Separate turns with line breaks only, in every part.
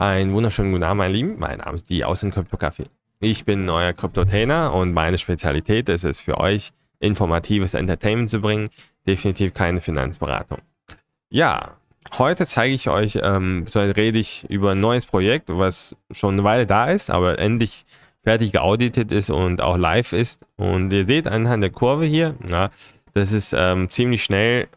Einen wunderschönen guten Abend, meine Lieben. Mein Name ist die aus dem krypto Ich bin euer Kryptotainer und meine Spezialität ist es für euch, informatives Entertainment zu bringen. Definitiv keine Finanzberatung. Ja, heute zeige ich euch, ähm, rede ich über ein neues Projekt, was schon eine Weile da ist, aber endlich fertig geauditet ist und auch live ist. Und ihr seht anhand der Kurve hier, na, dass es ähm, ziemlich schnell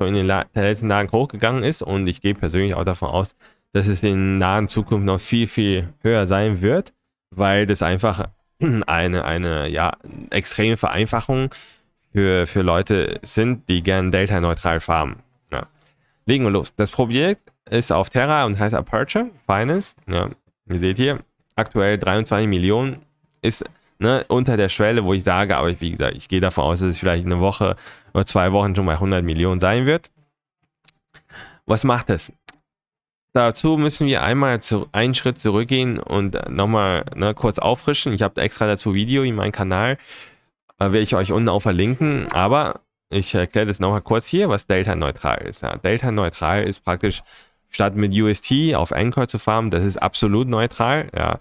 schon in den, letzten Tagen hochgegangen ist und ich gehe persönlich auch davon aus, dass es in nahen Zukunft noch viel, viel höher sein wird, weil das einfach eine, eine ja, extreme Vereinfachung für, für Leute sind, die gerne delta-neutral farmen. Ja. Legen wir los. Das Projekt ist auf Terra und heißt Aperture Finance. Ja. Ihr seht hier, aktuell 23 Millionen ist ne, unter der Schwelle, wo ich sage, aber ich, wie gesagt, ich gehe davon aus, dass es vielleicht eine Woche oder zwei Wochen schon bei 100 Millionen sein wird. Was macht es? Dazu müssen wir einmal zu, einen Schritt zurückgehen und nochmal ne, kurz auffrischen. Ich habe extra dazu Video in meinem Kanal, äh, werde ich euch unten auch verlinken. Aber ich erkläre das nochmal kurz hier, was Delta-neutral ist. Ja, Delta-neutral ist praktisch, statt mit UST auf Anchor zu farmen, das ist absolut neutral. Ja,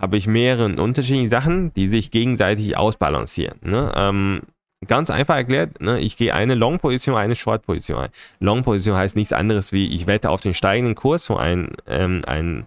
habe ich mehrere unterschiedliche Sachen, die sich gegenseitig ausbalancieren. Ne? Ähm, Ganz einfach erklärt, ne, ich gehe eine Long-Position, eine Short-Position ein. Long-Position heißt nichts anderes wie, ich wette auf den steigenden Kurs von einem, ähm, einem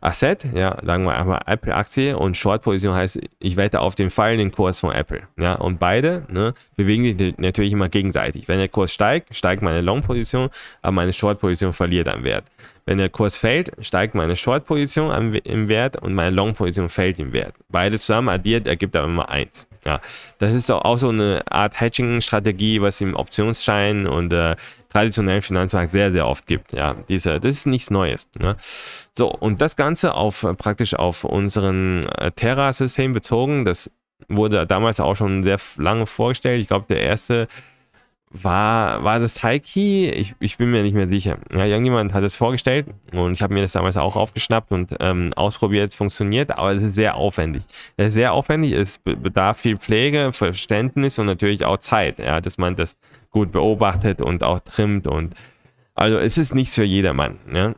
Asset, ja, sagen wir einmal Apple-Aktie und Short-Position heißt, ich wette auf den fallenden Kurs von Apple. Ja, und beide ne, bewegen sich natürlich immer gegenseitig. Wenn der Kurs steigt, steigt meine Long-Position, aber meine Short-Position verliert an Wert. Wenn der Kurs fällt, steigt meine Short-Position im Wert und meine Long-Position fällt im Wert. Beide zusammen addiert ergibt aber immer 1. Ja, das ist auch so eine Art Hedging-Strategie, was im Optionsschein und äh, traditionellen Finanzmarkt sehr, sehr oft gibt. Ja, diese, das ist nichts Neues. Ne? So, und das Ganze auf äh, praktisch auf unseren äh, Terra-System bezogen, das wurde damals auch schon sehr lange vorgestellt. Ich glaube, der erste war, war das Taiki? Ich, ich bin mir nicht mehr sicher. Ja, irgendjemand hat es vorgestellt und ich habe mir das damals auch aufgeschnappt und ähm, ausprobiert, funktioniert, aber es ist sehr aufwendig. Es ist sehr aufwendig, es bedarf viel Pflege, Verständnis und natürlich auch Zeit, ja, dass man das gut beobachtet und auch trimmt und also es ist nichts für jedermann. Ja?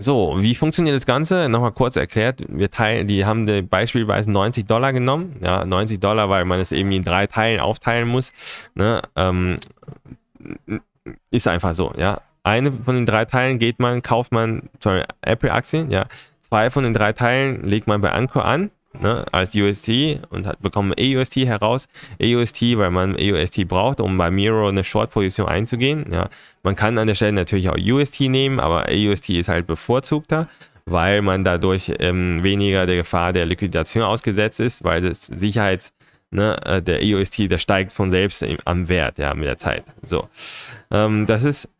So, wie funktioniert das Ganze? Nochmal kurz erklärt. Wir teilen, die haben die beispielsweise 90 Dollar genommen. Ja, 90 Dollar, weil man es eben in drei Teilen aufteilen muss. Ne? Ähm, ist einfach so, ja. Eine von den drei Teilen geht man, kauft man Apple-Aktien, ja. Zwei von den drei Teilen legt man bei Anchor an, ne, als UST und hat bekommen EUST heraus. EUST, weil man EUST braucht, um bei Miro eine Short-Position einzugehen. Ja. Man kann an der Stelle natürlich auch UST nehmen, aber EUST ist halt bevorzugter, weil man dadurch ähm, weniger der Gefahr der Liquidation ausgesetzt ist, weil das Sicherheits- Ne, äh, der EUST, der steigt von selbst am Wert, ja, mit der Zeit. So, ähm, das ist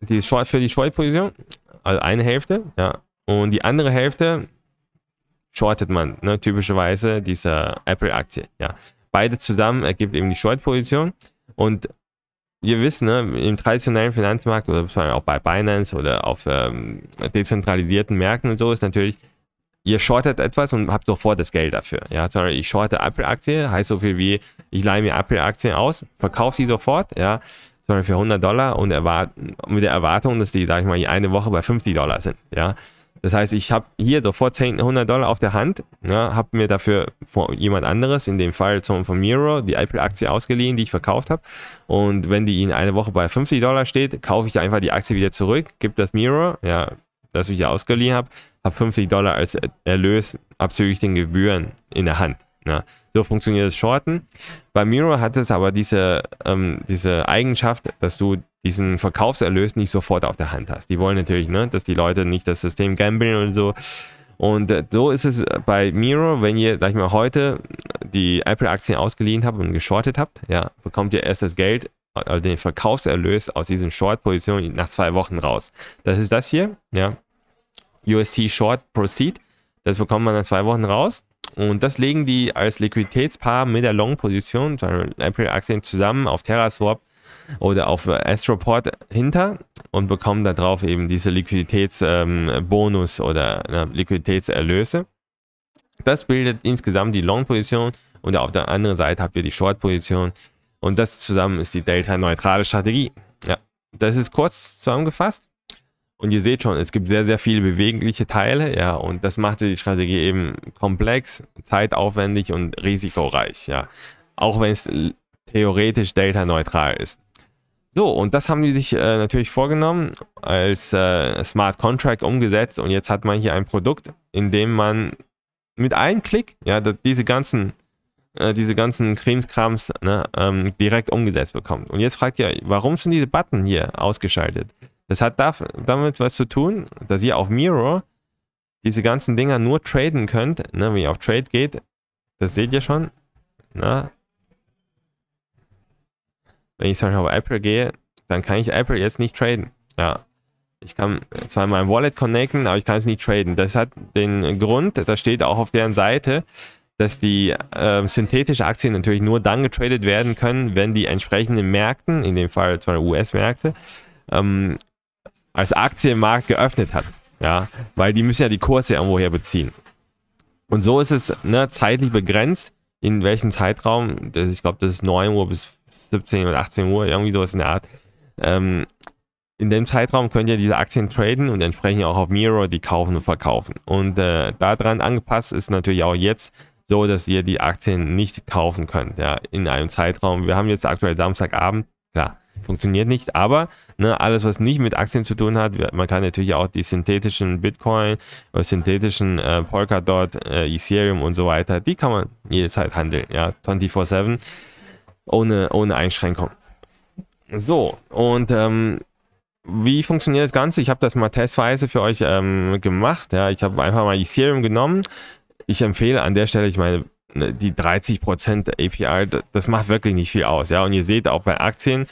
die Short für die Short-Position, also eine Hälfte, ja, und die andere Hälfte shortet man, ne? typischerweise diese Apple-Aktie. Ja. Beide zusammen ergibt eben die Short-Position. Und ihr wisst, ne, im traditionellen Finanzmarkt oder auch bei Binance oder auf ähm, dezentralisierten Märkten und so ist natürlich, ihr shortet etwas und habt sofort das Geld dafür. Ja, sorry, ich shorte Apple-Aktie, heißt so viel wie, ich leihe mir Apple-Aktien aus, verkaufe sie sofort, ja, sorry, für 100 Dollar und erwarten, mit der Erwartung, dass die, sag ich mal, eine Woche bei 50 Dollar sind. Ja, das heißt, ich habe hier sofort 10, 100 Dollar auf der Hand, ja, ne, habe mir dafür von jemand anderes, in dem Fall zum, von Miro, die Apple-Aktie ausgeliehen, die ich verkauft habe. Und wenn die in einer Woche bei 50 Dollar steht, kaufe ich einfach die Aktie wieder zurück, gebe das Miro, ja, das ich ja ausgeliehen habe, habe 50 Dollar als Erlös abzüglich den Gebühren in der Hand. Ja. Ne. So funktioniert das Shorten. Bei Miro hat es aber diese, ähm, diese Eigenschaft, dass du diesen Verkaufserlös nicht sofort auf der Hand hast. Die wollen natürlich, ne, dass die Leute nicht das System gambeln und so. Und äh, so ist es bei Miro, wenn ihr, sag ich mal, heute die Apple-Aktien ausgeliehen habt und geschortet habt, ja, bekommt ihr erst das Geld, also den Verkaufserlös aus diesen Short-Positionen nach zwei Wochen raus. Das ist das hier, ja. UST Short Proceed. Das bekommt man nach zwei Wochen raus. Und das legen die als Liquiditätspaar mit der Long-Position, also Apple-Aktien zusammen auf TerraSwap oder auf Astroport hinter und bekommen darauf eben diese Liquiditätsbonus ähm, oder äh, Liquiditätserlöse. Das bildet insgesamt die Long-Position und auf der anderen Seite habt ihr die Short-Position und das zusammen ist die Delta-neutrale Strategie. Ja, das ist kurz zusammengefasst. Und ihr seht schon, es gibt sehr, sehr viele bewegliche Teile, ja, und das macht die Strategie eben komplex, zeitaufwendig und risikoreich, ja. Auch wenn es theoretisch delta-neutral ist. So, und das haben die sich äh, natürlich vorgenommen, als äh, Smart Contract umgesetzt und jetzt hat man hier ein Produkt, in dem man mit einem Klick, ja, diese ganzen, äh, diese ganzen Cremeskrams ne, ähm, direkt umgesetzt bekommt. Und jetzt fragt ihr, warum sind diese Button hier ausgeschaltet? Das hat da, damit was zu tun, dass ihr auf Mirror diese ganzen Dinger nur traden könnt, ne, wenn ihr auf Trade geht, das seht ihr schon, na, ne? Wenn ich zum Beispiel auf Apple gehe, dann kann ich Apple jetzt nicht traden. Ja. Ich kann zwar mein Wallet connecten, aber ich kann es nicht traden. Das hat den Grund, das steht auch auf deren Seite, dass die äh, synthetischen Aktien natürlich nur dann getradet werden können, wenn die entsprechenden Märkten, in dem Fall zwar US-Märkte, ähm, als Aktienmarkt geöffnet hat. Ja, weil die müssen ja die Kurse irgendwoher beziehen. Und so ist es ne, zeitlich begrenzt in welchem Zeitraum, das, ich glaube, das ist 9 Uhr bis 17 oder 18 Uhr, irgendwie sowas in der Art. Ähm, in dem Zeitraum könnt ihr diese Aktien traden und entsprechend auch auf Mirror die kaufen und verkaufen. Und äh, daran angepasst ist natürlich auch jetzt so, dass ihr die Aktien nicht kaufen könnt, ja, in einem Zeitraum. Wir haben jetzt aktuell Samstagabend, klar, funktioniert nicht, aber Ne, alles, was nicht mit Aktien zu tun hat, man kann natürlich auch die synthetischen Bitcoin, oder äh, synthetischen äh, Polkadot, äh, Ethereum und so weiter, die kann man jederzeit handeln, ja, 24-7, ohne, ohne Einschränkung. So, und ähm, wie funktioniert das Ganze? Ich habe das mal testweise für euch ähm, gemacht. Ja, ich habe einfach mal Ethereum genommen. Ich empfehle an der Stelle, ich meine, ne, die 30% API, das macht wirklich nicht viel aus. Ja, und ihr seht auch bei Aktien,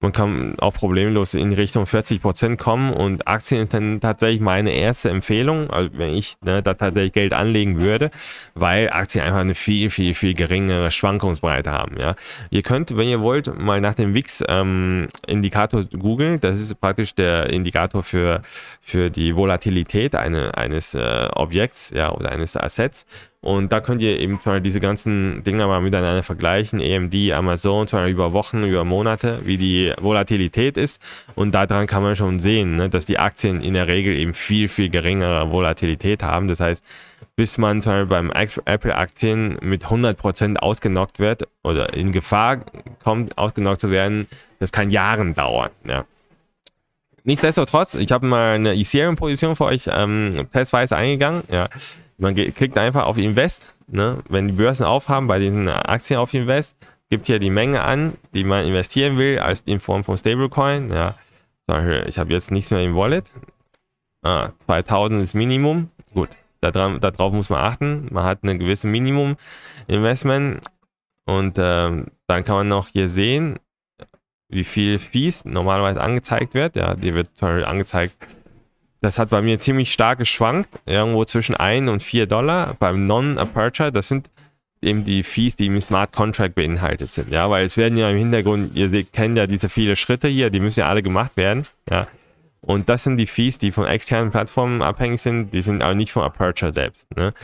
man kann auch problemlos in Richtung 40% Prozent kommen und Aktien ist dann tatsächlich meine erste Empfehlung, also wenn ich ne, da tatsächlich Geld anlegen würde, weil Aktien einfach eine viel, viel, viel geringere Schwankungsbreite haben. Ja. Ihr könnt, wenn ihr wollt, mal nach dem WIX-Indikator ähm, googeln. Das ist praktisch der Indikator für, für die Volatilität eine, eines äh, Objekts ja, oder eines Assets. Und da könnt ihr eben diese ganzen Dinge mal miteinander vergleichen, AMD, Amazon, über Wochen, über Monate, wie die Volatilität ist. Und daran kann man schon sehen, ne, dass die Aktien in der Regel eben viel, viel geringere Volatilität haben. Das heißt, bis man zum Beispiel beim Apple-Aktien mit 100% ausgenockt wird oder in Gefahr kommt, ausgenockt zu werden, das kann Jahren dauern. Ja. Nichtsdestotrotz, ich habe mal eine Ethereum-Position für euch ähm, testweise eingegangen. Ja. Man klickt einfach auf Invest. Ne? Wenn die Börsen aufhaben, bei den Aktien auf Invest, gibt hier die Menge an, die man investieren will, als in Form von Stablecoin. Ja. ich habe jetzt nichts mehr im Wallet. Ah, 2000 ist Minimum. Gut, daran, darauf muss man achten. Man hat ein gewisses Minimum-Investment. Und ähm, dann kann man noch hier sehen, wie viel Fees normalerweise angezeigt wird. Ja, die wird angezeigt. Das hat bei mir ziemlich stark geschwankt, irgendwo zwischen 1 und 4 Dollar beim Non-Aperture. Das sind eben die Fees, die im Smart Contract beinhaltet sind. Ja, weil es werden ja im Hintergrund, ihr kennt ja diese viele Schritte hier, die müssen ja alle gemacht werden. Ja, und das sind die Fees, die von externen Plattformen abhängig sind, die sind aber nicht von Aperture selbst. Ne?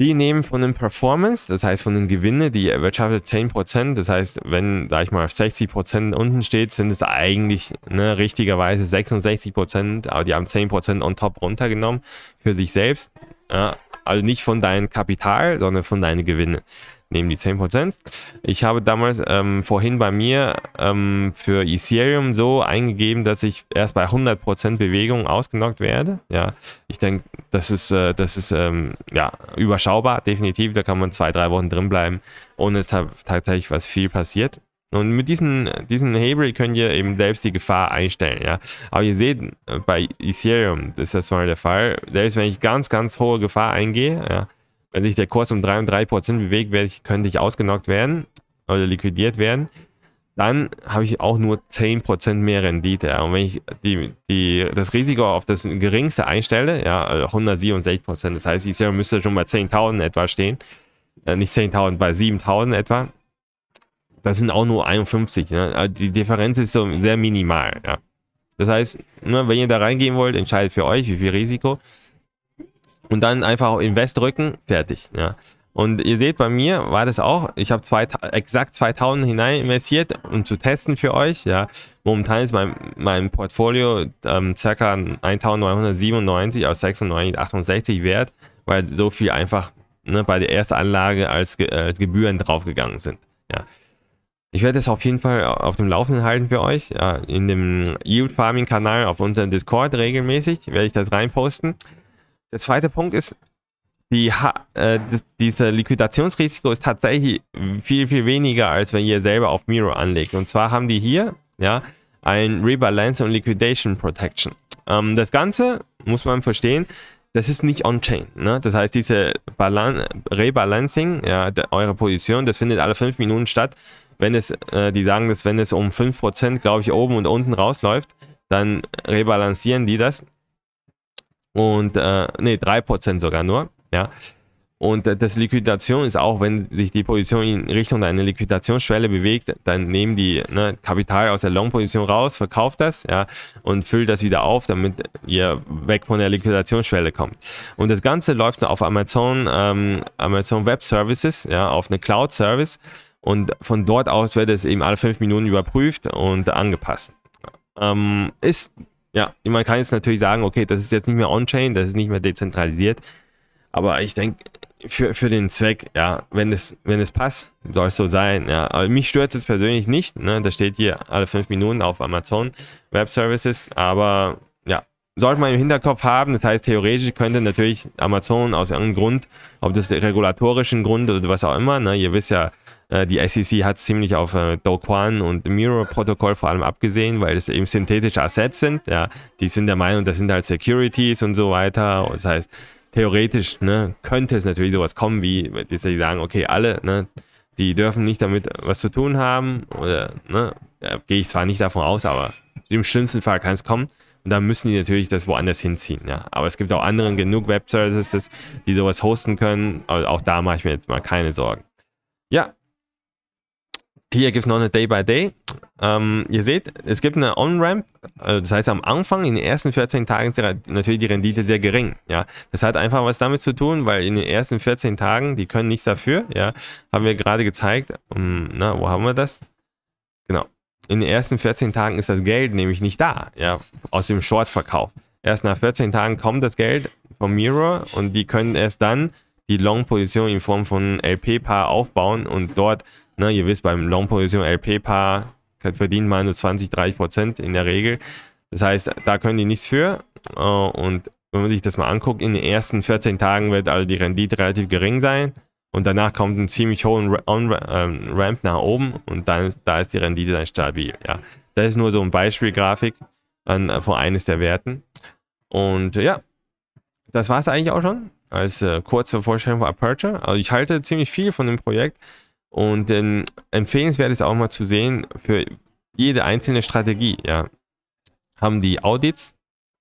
Die nehmen von den Performance, das heißt von den Gewinnen, die erwirtschaftet 10%. Das heißt, wenn, sag ich mal, 60% unten steht, sind es eigentlich ne, richtigerweise 66%, aber die haben 10% on top runtergenommen für sich selbst. Ja, also nicht von deinem Kapital, sondern von deinen Gewinnen nehmen die 10%. Ich habe damals ähm, vorhin bei mir ähm, für Ethereum so eingegeben, dass ich erst bei 100% Bewegung ausgenockt werde. Ja, ich denke, das ist, äh, das ist ähm, ja, überschaubar, definitiv. Da kann man zwei, drei Wochen drin bleiben, ohne dass tatsächlich was viel passiert. Und mit diesem, diesem Hebel könnt ihr eben selbst die Gefahr einstellen, ja. Aber ihr seht, äh, bei Ethereum ist das mal der Fall. Selbst wenn ich ganz, ganz hohe Gefahr eingehe, ja, wenn sich der Kurs um 3 und 3 Prozent bewegt, werde ich, könnte ich ausgenockt werden oder liquidiert werden. Dann habe ich auch nur 10 mehr Rendite. Und wenn ich die, die, das Risiko auf das geringste einstelle, ja, also 167 das heißt, ich müsste schon bei 10.000 etwa stehen. Äh, nicht 10.000, bei 7.000 etwa. Das sind auch nur 51. Ne? Also die Differenz ist so sehr minimal. Ja. Das heißt, ne, wenn ihr da reingehen wollt, entscheidet für euch, wie viel Risiko und dann einfach auf Invest drücken, fertig. Ja. Und ihr seht, bei mir war das auch, ich habe exakt 2000 hinein investiert, um zu testen für euch. Ja. Momentan ist mein, mein Portfolio ähm, ca. 1997 aus 96, 68 wert, weil so viel einfach ne, bei der ersten Anlage als, Ge äh, als Gebühren draufgegangen sind. Ja. Ich werde es auf jeden Fall auf dem Laufenden halten für euch. Ja, in dem Yield Farming Kanal auf unserem Discord regelmäßig werde ich das reinposten. Der zweite Punkt ist, die äh, diese Liquidationsrisiko ist tatsächlich viel, viel weniger, als wenn ihr selber auf Miro anlegt. Und zwar haben die hier ja, ein Rebalance und Liquidation Protection. Ähm, das Ganze muss man verstehen, das ist nicht on-chain. Ne? Das heißt, diese Balan Rebalancing, ja, eure Position, das findet alle fünf Minuten statt. Wenn es, äh, die sagen, dass wenn es um 5%, glaube ich, oben und unten rausläuft, dann rebalancieren die das und äh, nee, 3% sogar nur, ja. Und äh, das Liquidation ist auch, wenn sich die Position in Richtung einer Liquidationsschwelle bewegt, dann nehmen die ne, Kapital aus der Long-Position raus, verkauft das, ja, und füllt das wieder auf, damit ihr weg von der Liquidationsschwelle kommt. Und das Ganze läuft auf Amazon, ähm, Amazon Web Services, ja, auf eine Cloud-Service. Und von dort aus wird es eben alle fünf Minuten überprüft und angepasst. Ähm, ist ja, man kann jetzt natürlich sagen, okay, das ist jetzt nicht mehr on-chain, das ist nicht mehr dezentralisiert. Aber ich denke, für, für den Zweck, ja, wenn es, wenn es passt, soll es so sein. Ja. Aber mich stört es persönlich nicht. Ne? Das steht hier alle fünf Minuten auf Amazon Web Services. Aber ja, sollte man im Hinterkopf haben. Das heißt, theoretisch könnte natürlich Amazon aus irgendeinem Grund, ob das regulatorischen Grund oder was auch immer, ne? ihr wisst ja, äh, die SEC hat ziemlich auf äh, Doquan und Mirror Protokoll vor allem abgesehen, weil es eben synthetische Assets sind. Ja, die sind der Meinung, das sind halt Securities und so weiter. Das heißt, theoretisch ne, könnte es natürlich sowas kommen, wie dass sie sagen, okay, alle, ne, die dürfen nicht damit was zu tun haben. Oder ne, ja, gehe ich zwar nicht davon aus, aber im schlimmsten Fall kann es kommen. Und dann müssen die natürlich das woanders hinziehen. Ja. Aber es gibt auch anderen genug Web-Services, die sowas hosten können. Also auch da mache ich mir jetzt mal keine Sorgen. Ja, hier gibt es noch eine Day-by-Day. Ähm, ihr seht, es gibt eine On-Ramp. Also das heißt, am Anfang, in den ersten 14 Tagen, ist natürlich die Rendite sehr gering. Ja, Das hat einfach was damit zu tun, weil in den ersten 14 Tagen, die können nichts dafür. Ja, Haben wir gerade gezeigt. Um, na, wo haben wir das? Genau. In den ersten 14 Tagen ist das Geld nämlich nicht da. Ja, Aus dem Short-Verkauf. Erst nach 14 Tagen kommt das Geld vom Mirror und die können erst dann die Long-Position in Form von LP-Paar aufbauen und dort Ne, ihr wisst, beim Long-Position LP-Paar verdient man nur 20, 30 Prozent in der Regel. Das heißt, da können die nichts für. Äh, und wenn man sich das mal anguckt, in den ersten 14 Tagen wird also die Rendite relativ gering sein. Und danach kommt ein ziemlich hohen ähm, ramp nach oben und dann da ist die Rendite dann stabil. Ja. Das ist nur so ein Beispielgrafik äh, von eines der Werten. Und äh, ja, das war es eigentlich auch schon als äh, kurze Vorstellung von Aperture. Also ich halte ziemlich viel von dem Projekt. Und ähm, empfehlenswert ist auch mal zu sehen, für jede einzelne Strategie, ja, haben die Audits.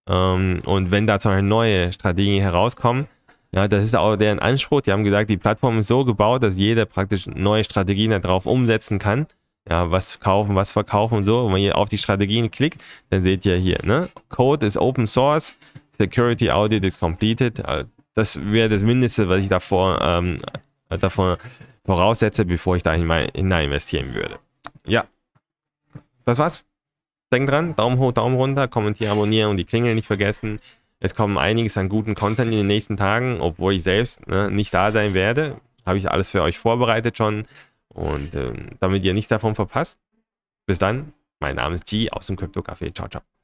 Ähm, und wenn da zum Beispiel neue Strategien herauskommen, ja, das ist auch deren Anspruch. Die haben gesagt, die Plattform ist so gebaut, dass jeder praktisch neue Strategien darauf umsetzen kann. Ja, was kaufen, was verkaufen und so. Und wenn ihr auf die Strategien klickt, dann seht ihr hier, ne? Code ist Open Source, Security Audit is completed. Also, das wäre das Mindeste, was ich davor ähm, äh, davon voraussetze, bevor ich da hinein investieren würde. Ja, das war's. Denkt dran, Daumen hoch, Daumen runter, kommentieren, abonnieren und die Klingel nicht vergessen. Es kommen einiges an guten Content in den nächsten Tagen, obwohl ich selbst ne, nicht da sein werde. Habe ich alles für euch vorbereitet schon. Und äh, damit ihr nichts davon verpasst, bis dann. Mein Name ist G aus dem Crypto Café. Ciao, ciao.